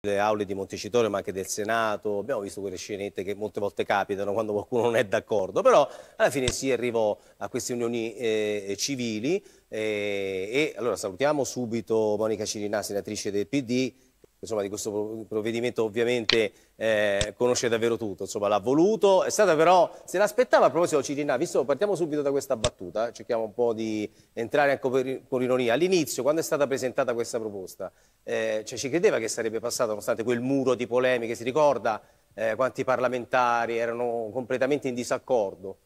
delle aule di Montecitorio ma anche del Senato, abbiamo visto quelle scenette che molte volte capitano quando qualcuno non è d'accordo, però alla fine si arrivò a queste unioni eh, civili eh, e allora salutiamo subito Monica Cirinà, senatrice del PD, insomma, di questo provvedimento ovviamente eh, conosce davvero tutto, insomma, l'ha voluto, è stata però, se l'aspettava a proposito Cirinà, visto, partiamo subito da questa battuta, cerchiamo un po' di entrare anche con ironia, all'inizio quando è stata presentata questa proposta, eh, cioè, ci credeva che sarebbe passato nonostante quel muro di polemiche, si ricorda eh, quanti parlamentari erano completamente in disaccordo?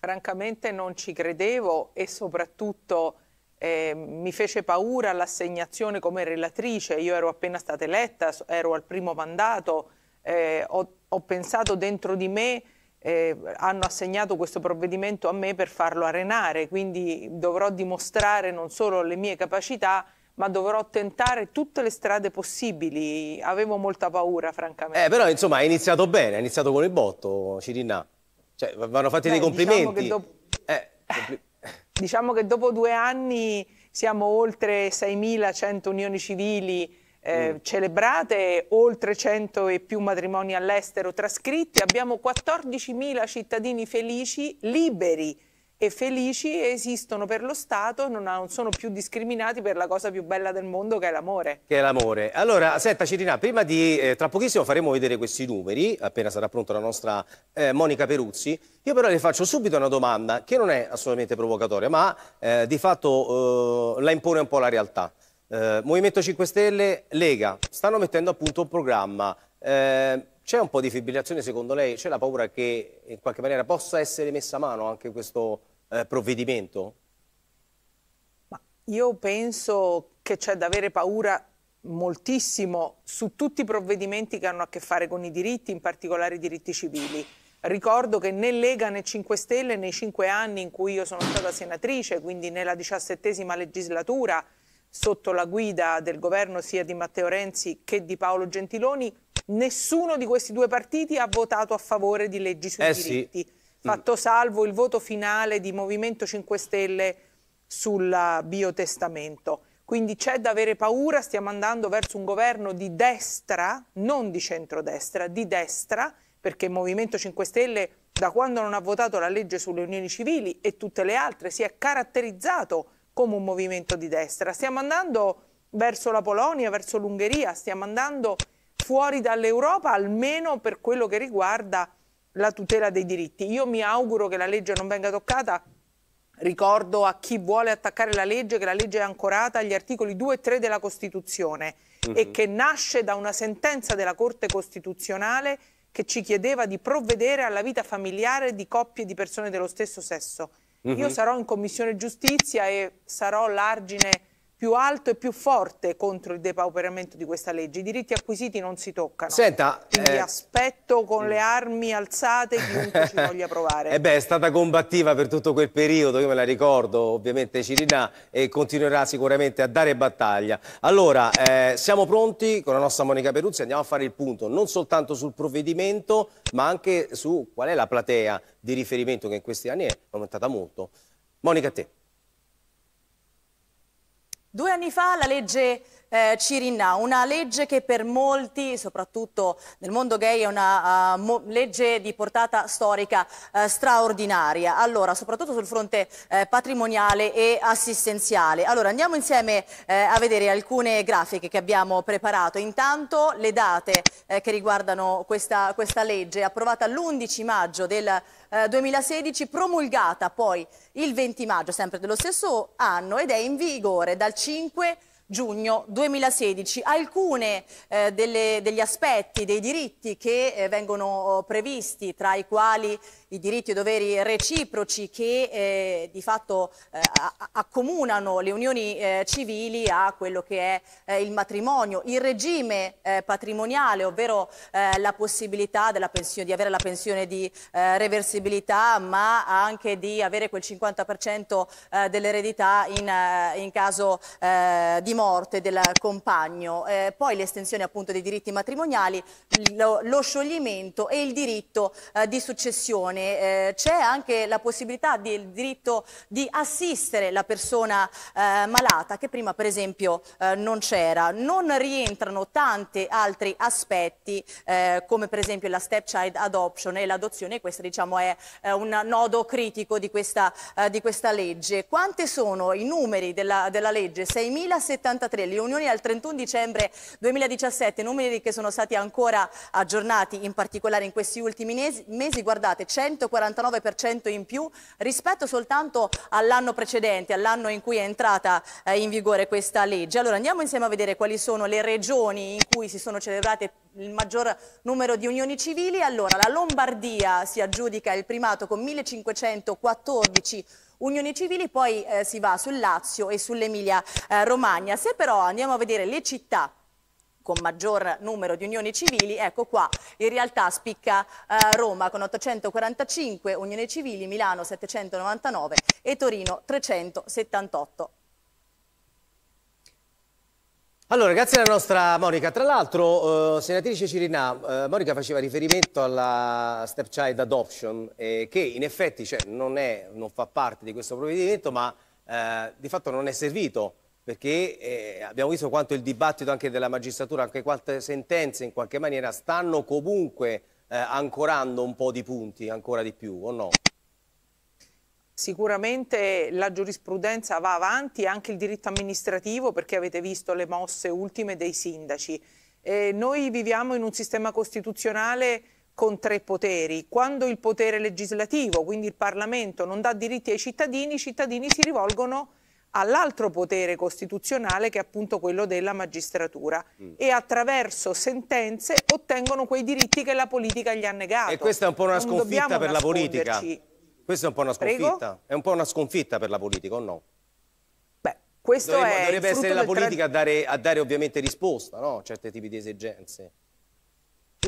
Francamente non ci credevo e soprattutto eh, mi fece paura l'assegnazione come relatrice, io ero appena stata eletta, ero al primo mandato, eh, ho, ho, pensato dentro di me, eh, hanno assegnato questo provvedimento a me per farlo arenare, quindi dovrò dimostrare non solo le mie capacità, ma dovrò tentare tutte le strade possibili. Avevo molta paura, francamente. Eh, però insomma, ha iniziato bene, è iniziato con il botto, Cirinna. Cioè, vanno fatti Beh, dei diciamo complimenti. Diciamo Diciamo che dopo due anni siamo oltre 6.100 unioni civili eh, mm. celebrate, oltre 100 e più matrimoni all'estero trascritti, abbiamo 14.000 cittadini felici liberi e felici esistono per lo Stato, non, sono più discriminati per la cosa più bella del mondo che è l'amore. Che è l'amore. Allora, senta Cirina, prima di... Eh, tra pochissimo faremo vedere questi numeri, appena sarà pronta la nostra eh, Monica Peruzzi, io però le faccio subito una domanda che non è assolutamente provocatoria, ma eh, di fatto eh, la impone un po' la realtà. Eh, Movimento 5 Stelle, Lega, stanno mettendo a punto un programma. Eh, c'è un po' di fibrillazione secondo lei? C'è la paura che in qualche maniera possa essere messa a mano anche questo eh, provvedimento? Ma io penso che c'è da avere paura moltissimo su tutti i provvedimenti che hanno a che fare con i diritti, in particolare i diritti civili. Ricordo che né Lega né 5 Stelle nei cinque anni in cui io sono stata senatrice, quindi nella diciassettesima legislatura, sotto la guida del governo sia di Matteo Renzi che di Paolo Gentiloni, nessuno di questi due partiti ha votato a favore di leggi sui eh diritti. Sì. Mm. fatto salvo il voto finale di Movimento 5 Stelle sul biotestamento. Quindi c'è da avere paura, stiamo andando verso un governo di destra, non di centrodestra, di destra, perché il Movimento 5 Stelle da quando non ha votato la legge sulle unioni civili e tutte le altre si è caratterizzato come un movimento di destra. Stiamo andando verso la Polonia, verso l'Ungheria, stiamo andando fuori dall'Europa almeno per quello che riguarda la tutela dei diritti. Io mi auguro che la legge non venga toccata. Ricordo a chi vuole attaccare la legge che la legge è ancorata agli articoli 2 e 3 della Costituzione mm -hmm. e mhm. che nasce da una sentenza della Corte Costituzionale che ci chiedeva di provvedere alla vita familiare di coppie di persone dello stesso sesso. Mm -hmm. Io mhm. sarò in Commissione Giustizia e sarò l'argine più alto e più forte contro il depauperamento di questa legge. I diritti acquisiti non si toccano. Senta, Quindi eh... aspetto con le mm. armi alzate chiunque ci voglia provare. E eh beh, è stata combattiva per tutto quel periodo, io me la ricordo, ovviamente Cirinà, e continuerà sicuramente a dare battaglia. Allora, eh, siamo pronti con la nostra Monica Peruzzi, andiamo a fare il punto, non soltanto sul provvedimento, ma anche su qual è la platea di riferimento che in questi anni è aumentata molto. Monica, a te. Due anni fa la legge eh, Cirinà, una legge che per molti, soprattutto nel mondo gay, è una uh, legge di portata storica uh, straordinaria, allora, soprattutto sul fronte uh, patrimoniale e assistenziale. Allora, andiamo insieme a vedere alcune grafiche che abbiamo preparato. Intanto le date che riguardano questa, questa legge, approvata l'11 maggio del 2016, promulgata poi il 20 maggio, sempre dello stesso anno, ed è in vigore dal 5 maggio giugno 2016. Alcune eh, delle, degli aspetti, dei diritti che eh, vengono oh, previsti, tra i quali i diritti e doveri reciproci che eh, di fatto eh, accomunano le unioni eh, civili a quello che è eh, il matrimonio, il regime patrimoniale, ovvero la possibilità pensione, di avere la pensione di reversibilità, ma anche di avere quel 50% dell'eredità in, in, caso di morte morte del compagno, eh, poi l'estensione appunto dei diritti matrimoniali, lo, lo scioglimento e il diritto eh, di successione. Eh, c'è anche la possibilità del diritto di assistere la persona eh, malata che prima per esempio eh, non c'era. Non rientrano tanti altri aspetti eh, come per esempio la stepchild adoption e l'adozione, questo diciamo è un nodo critico di questa, di questa legge. Quante sono i numeri della, della legge? 6.070 183, le unioni al 31 dicembre 2017, numeri che sono stati ancora aggiornati in particolare in questi ultimi mesi, guardate 149% in più rispetto soltanto all'anno precedente, all'anno in cui è entrata eh, in vigore questa legge. Allora andiamo insieme a vedere quali sono le regioni in cui si sono celebrate il maggior numero di unioni civili. Allora, la Lombardia si aggiudica il primato con 1514 unioni civili, poi eh, si va sul Lazio e sull'Emilia eh, Romagna. Se però andiamo a vedere le città con maggior numero di unioni civili, ecco qua in realtà spicca eh, Roma con 845 unioni civili, Milano 799 e Torino 378. Allora, grazie alla nostra Monica. Tra l'altro, eh, senatrice Cirinà, eh, Monica faceva riferimento alla stepchild adoption, eh, che in effetti cioè, non, è, non, fa parte di questo provvedimento, ma eh, di fatto non è servito, perché eh, abbiamo visto quanto il dibattito anche della magistratura, anche quante sentenze in qualche maniera stanno comunque eh, ancorando un po' di punti, ancora di più, o no? Sicuramente la giurisprudenza va avanti, anche il diritto amministrativo, perché avete visto le mosse ultime dei sindaci. Eh, noi viviamo in un sistema costituzionale con tre poteri. Quando il potere legislativo, quindi il Parlamento, non dà diritti ai cittadini, i cittadini si rivolgono all'altro potere costituzionale che è appunto quello della magistratura mm. e attraverso sentenze ottengono quei diritti che la politica gli ha negato. E questa è un po' una non sconfitta per la politica. Questa è un po' una sconfitta. Prego? È un po' una sconfitta per la politica, o no? Beh, questo dovrebbe, è. Dovrebbe essere la politica a dare, a dare ovviamente risposta no? a certi tipi di esigenze.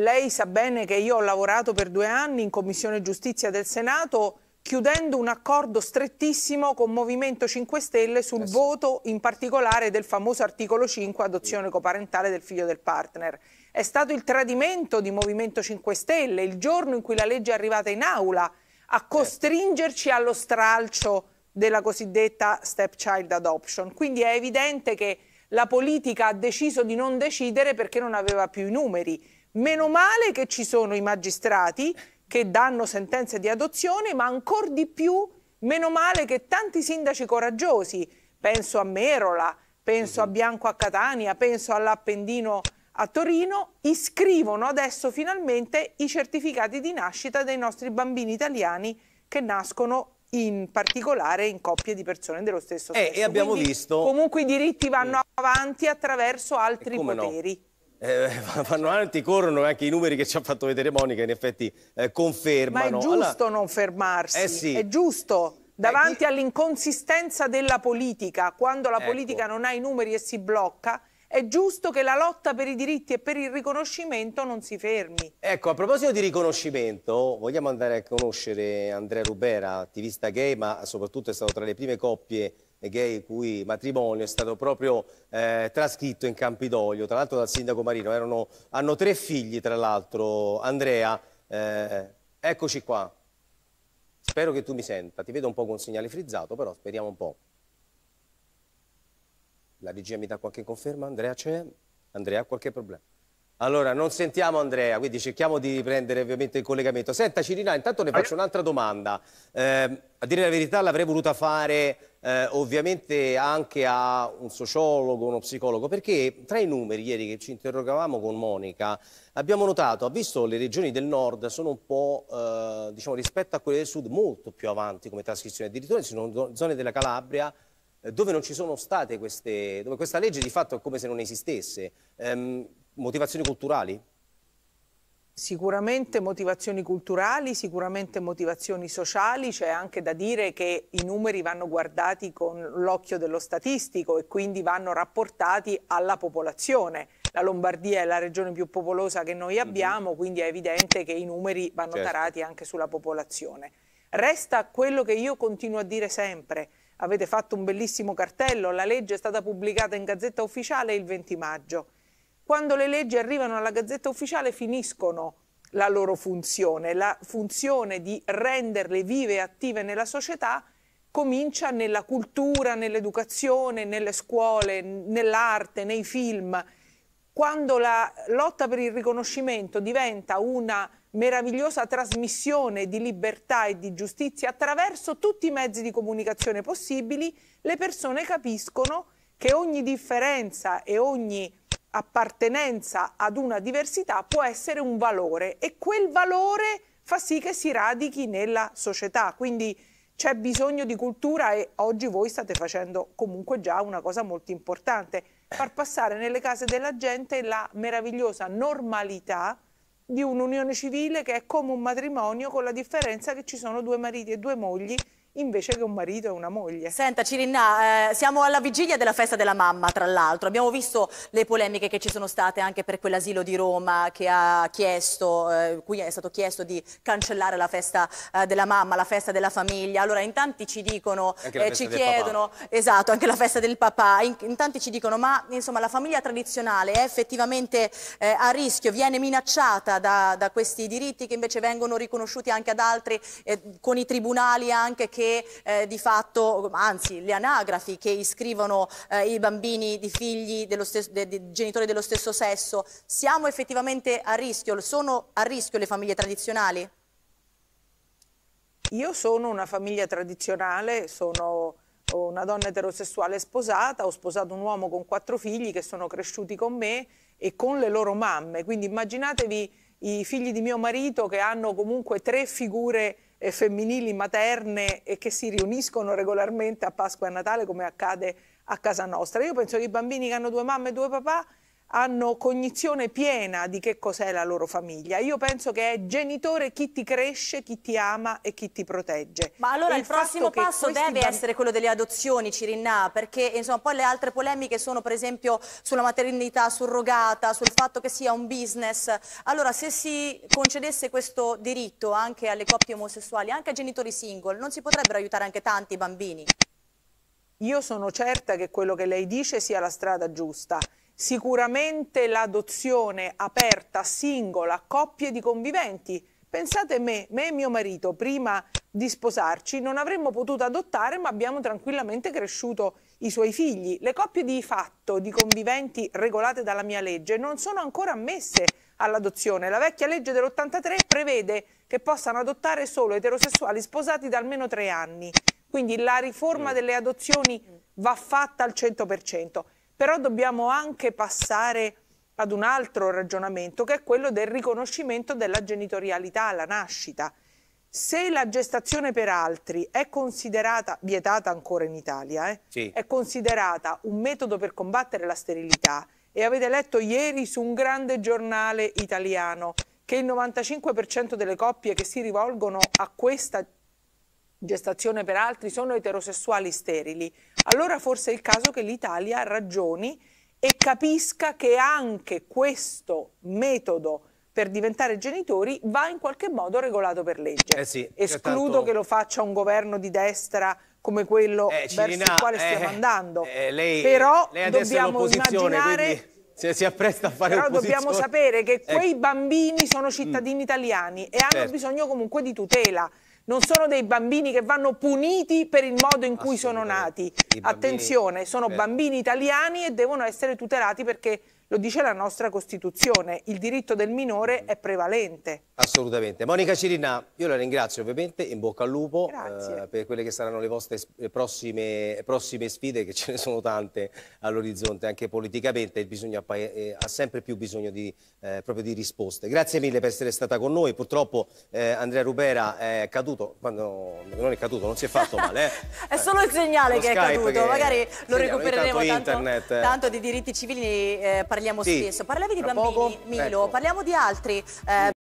Lei sa bene che io ho lavorato per due anni in Commissione Giustizia del Senato chiudendo un accordo strettissimo con Movimento 5 Stelle sul Adesso. voto in particolare del famoso articolo 5 adozione coparentale del figlio del partner. È stato il tradimento di Movimento 5 Stelle il giorno in cui la legge è arrivata in aula a costringerci allo stralcio della cosiddetta stepchild adoption. Quindi è evidente che la politica ha deciso di non decidere perché non aveva più i numeri. Meno male che ci sono i magistrati che danno sentenze di adozione, ma ancora di più, meno male che tanti sindaci coraggiosi, penso a Merola, penso a mhm. Bianco a Catania, penso all'Appendino a Torino iscrivono adesso finalmente i certificati di nascita dei nostri bambini italiani che nascono in particolare in coppie di persone dello stesso sesso. Eh, e abbiamo Quindi, visto... Comunque i diritti vanno avanti attraverso altri poteri. No? Eh, vanno avanti, corrono anche i numeri che ci ha fatto vedere Monica, in effetti eh, confermano. Ma è giusto allora... non fermarsi, eh sì. è giusto. Eh, Davanti chi... all'inconsistenza della politica, quando la ecco. politica non ha i numeri e si blocca, è giusto che la lotta per i diritti e per il riconoscimento non si fermi. Ecco, a proposito di riconoscimento, vogliamo andare a conoscere Andrea Rubera, attivista gay, ma soprattutto è stato tra le prime coppie gay il cui matrimonio è stato proprio eh, trascritto in Campidoglio, tra l'altro dal sindaco Marino. Erano, hanno tre figli, tra l'altro. Andrea, eh, eccoci qua. Spero che tu mi senta. Ti vedo un po' con un segnale frizzato, però speriamo un po'. La regia mi dà qualche conferma? Andrea c'è? Andrea ha qualche problema? Allora, non sentiamo Andrea, quindi cerchiamo di riprendere ovviamente il collegamento. Senta Cirina, intanto ne faccio un'altra domanda. Eh, a dire la verità l'avrei voluta fare eh, ovviamente anche a un sociologo, uno psicologo, perché tra i numeri ieri che ci interrogavamo con Monica abbiamo notato, ha visto le regioni del nord sono un po', eh, diciamo, rispetto a quelle del sud, molto più avanti come trascrizione, addirittura ci sono zone della Calabria eh, dove non ci sono state queste, dove questa legge di fatto è come se non esistesse. Ehm, motivazioni culturali? Sicuramente motivazioni culturali, sicuramente motivazioni sociali, c'è anche da dire che i numeri vanno guardati con l'occhio dello statistico e quindi vanno rapportati alla popolazione. La Lombardia è la regione più popolosa che noi mhm. abbiamo, quindi è evidente che i numeri vanno certo. tarati anche sulla popolazione. Resta quello che io continuo a dire sempre, Avete fatto un bellissimo cartello, la legge è stata pubblicata in Gazzetta Ufficiale il 20 maggio. Quando le leggi arrivano alla Gazzetta Ufficiale finiscono la loro funzione, la funzione di renderle vive e attive nella società comincia nella cultura, nell'educazione, nelle scuole, nell'arte, nei film quando la lotta per il riconoscimento diventa una meravigliosa trasmissione di libertà e di giustizia attraverso tutti i mezzi di comunicazione possibili, le persone capiscono che ogni differenza e ogni appartenenza ad una diversità può essere un valore e quel valore fa sì che si radichi nella società. Quindi c'è bisogno di cultura e oggi voi state facendo comunque già una cosa molto importante far passare nelle case della gente la meravigliosa normalità di un'unione civile che è come un matrimonio con la differenza che ci sono due mariti e due mogli invece che un marito e una moglie. Senta Cirinna, eh, siamo alla vigilia della festa della mamma, tra l'altro. Abbiamo visto le polemiche che ci sono state anche per quell'asilo di Roma che ha chiesto, eh, cui è stato chiesto di cancellare la festa eh, della mamma, la festa della famiglia. Allora, in tanti ci dicono, eh, ci chiedono, esatto, anche la festa del papà. In, in, tanti ci dicono, ma insomma, la famiglia tradizionale è effettivamente eh, a rischio, viene minacciata da, da, questi diritti che invece vengono riconosciuti anche ad altri, eh, con i tribunali anche che che eh, di fatto, anzi le anagrafi che iscrivono eh, i bambini di figli dello stesso, de, de, genitori dello stesso sesso, siamo effettivamente a rischio? Sono a rischio le famiglie tradizionali? Io sono una famiglia tradizionale, sono una donna eterosessuale sposata, ho sposato un uomo con quattro figli che sono cresciuti con me e con le loro mamme, quindi immaginatevi i figli di mio marito che hanno comunque tre figure femminili materne e che si riuniscono regolarmente a Pasqua e a Natale come accade a casa nostra. Io penso che i bambini che hanno due mamme e due papà hanno cognizione piena di che cos'è la loro famiglia. Io penso che è genitore chi ti cresce, chi ti ama e chi ti protegge. Ma allora il, il prossimo passo deve essere quello delle adozioni, Cirinna, perché insomma, poi le altre polemiche sono per esempio sulla maternità surrogata, sul fatto che sia un business. Allora se si concedesse questo diritto anche alle coppie omosessuali, anche ai genitori single, non si potrebbero aiutare anche tanti bambini? Io sono certa che quello che lei dice sia la strada giusta. Sicuramente l'adozione aperta, singola, a coppie di conviventi. Pensate me, me e mio marito, prima di sposarci, non avremmo potuto adottare, ma abbiamo tranquillamente cresciuto i suoi figli. Le coppie di fatto di conviventi regolate dalla mia legge non sono ancora ammesse all'adozione. La vecchia legge dell'83 prevede che possano adottare solo eterosessuali sposati da almeno tre anni. Quindi la riforma mm. delle adozioni va fatta al 100% però dobbiamo anche passare ad un altro ragionamento che è quello del riconoscimento della genitorialità alla nascita. Se la gestazione per altri è considerata, vietata ancora in Italia, eh, sì. è considerata un metodo per combattere la sterilità e avete letto ieri su un grande giornale italiano che il 95% delle coppie che si rivolgono a questa gestazione per altri sono eterosessuali sterili, allora forse è il caso che l'Italia ragioni e capisca che anche questo metodo per diventare genitori va in qualche modo regolato per legge. Eh sì, cioè, Escludo tanto... che lo faccia un governo di destra come quello eh, Cirina, verso il quale stiamo eh, andando. Eh, lei, Però lei dobbiamo immaginare... Se si appresta a fare Però opposizione. dobbiamo sapere che ecco. quei bambini sono cittadini mm. italiani e hanno certo. bisogno comunque di tutela non sono dei bambini che vanno puniti per il modo in cui sono nati. Attenzione, sono eh. bambini italiani e devono essere tutelati perché lo dice la nostra Costituzione, il diritto del minore è prevalente. Assolutamente. Monica Cirina, io la ringrazio ovviamente, in bocca al lupo eh, per quelle che saranno le vostre prossime, prossime, sfide, che ce ne sono tante all'orizzonte, anche politicamente bisogno, eh, eh, ha sempre più bisogno di, eh, di, risposte. Grazie mille per essere stata con noi, purtroppo eh, Andrea Rubera è caduto, quando non è caduto, non si è fatto male. Eh. è solo il segnale che Skype è caduto, che magari lo recupereremo tanto, tanto, di diritti civili parliamo sì. spesso. Parlavi di Tra bambini, poco, Milo, ecco. parliamo di altri.